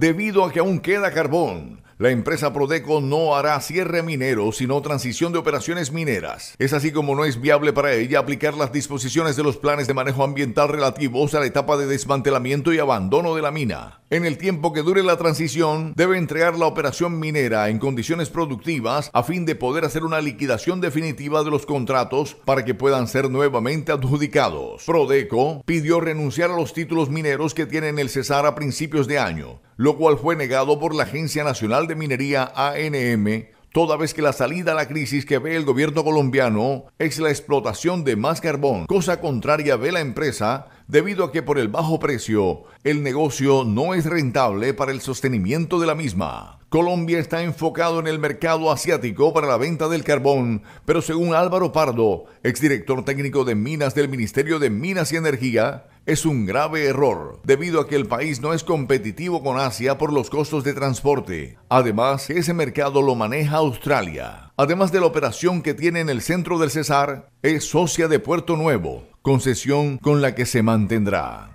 Debido a que aún queda carbón, la empresa Prodeco no hará cierre minero, sino transición de operaciones mineras. Es así como no es viable para ella aplicar las disposiciones de los planes de manejo ambiental relativos a la etapa de desmantelamiento y abandono de la mina. En el tiempo que dure la transición, debe entregar la operación minera en condiciones productivas a fin de poder hacer una liquidación definitiva de los contratos para que puedan ser nuevamente adjudicados. Prodeco pidió renunciar a los títulos mineros que tiene en el Cesar a principios de año, lo cual fue negado por la Agencia Nacional de Minería ANM toda vez que la salida a la crisis que ve el gobierno colombiano es la explotación de más carbón, cosa contraria ve la empresa debido a que por el bajo precio el negocio no es rentable para el sostenimiento de la misma. Colombia está enfocado en el mercado asiático para la venta del carbón, pero según Álvaro Pardo, exdirector técnico de Minas del Ministerio de Minas y Energía, es un grave error, debido a que el país no es competitivo con Asia por los costos de transporte. Además, ese mercado lo maneja Australia. Además de la operación que tiene en el centro del Cesar, es socia de Puerto Nuevo, concesión con la que se mantendrá.